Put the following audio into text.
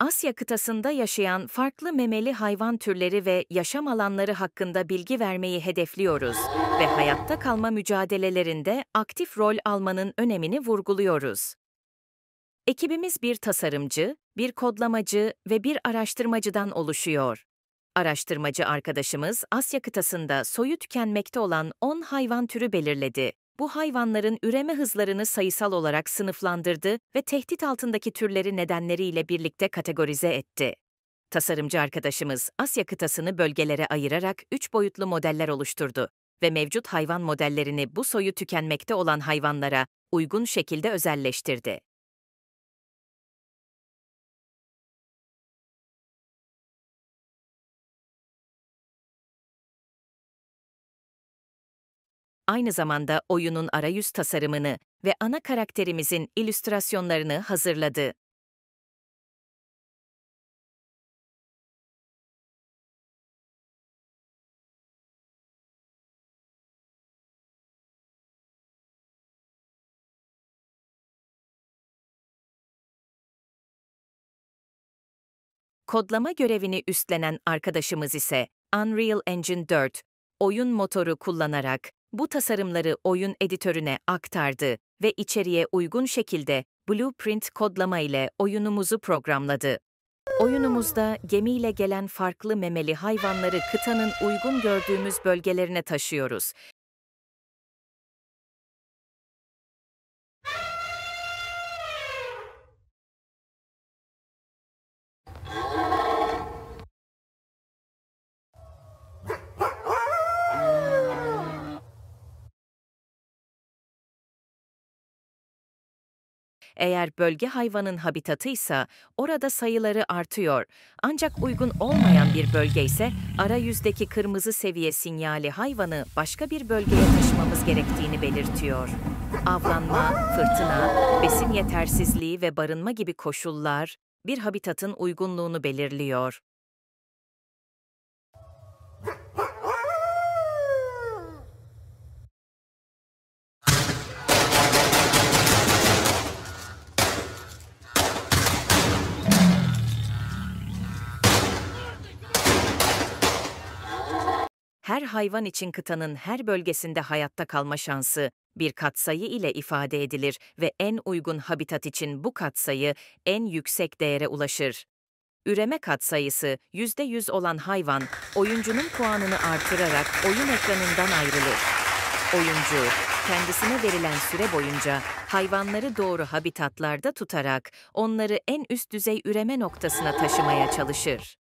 Asya kıtasında yaşayan farklı memeli hayvan türleri ve yaşam alanları hakkında bilgi vermeyi hedefliyoruz ve hayatta kalma mücadelelerinde aktif rol almanın önemini vurguluyoruz. Ekibimiz bir tasarımcı, bir kodlamacı ve bir araştırmacıdan oluşuyor. Araştırmacı arkadaşımız Asya kıtasında soyu tükenmekte olan 10 hayvan türü belirledi bu hayvanların üreme hızlarını sayısal olarak sınıflandırdı ve tehdit altındaki türleri nedenleriyle birlikte kategorize etti. Tasarımcı arkadaşımız Asya kıtasını bölgelere ayırarak üç boyutlu modeller oluşturdu ve mevcut hayvan modellerini bu soyu tükenmekte olan hayvanlara uygun şekilde özelleştirdi. aynı zamanda oyunun arayüz tasarımını ve ana karakterimizin illüstrasyonlarını hazırladı. Kodlama görevini üstlenen arkadaşımız ise Unreal Engine 4, oyun motoru kullanarak bu tasarımları oyun editörüne aktardı ve içeriye uygun şekilde blueprint kodlama ile oyunumuzu programladı. Oyunumuzda gemiyle gelen farklı memeli hayvanları kıtanın uygun gördüğümüz bölgelerine taşıyoruz Eğer bölge hayvanın habitatıysa, orada sayıları artıyor. Ancak uygun olmayan bir bölge ise yüzdeki kırmızı seviye sinyali hayvanı başka bir bölgeye taşımamız gerektiğini belirtiyor. Avlanma, fırtına, besin yetersizliği ve barınma gibi koşullar bir habitatın uygunluğunu belirliyor. her hayvan için kıtanın her bölgesinde hayatta kalma şansı bir katsayı ile ifade edilir ve en uygun habitat için bu katsayı en yüksek değere ulaşır. Üreme katsayısı %100 olan hayvan oyuncunun puanını artırarak oyun ekranından ayrılır. Oyuncu kendisine verilen süre boyunca hayvanları doğru habitatlarda tutarak onları en üst düzey üreme noktasına taşımaya çalışır.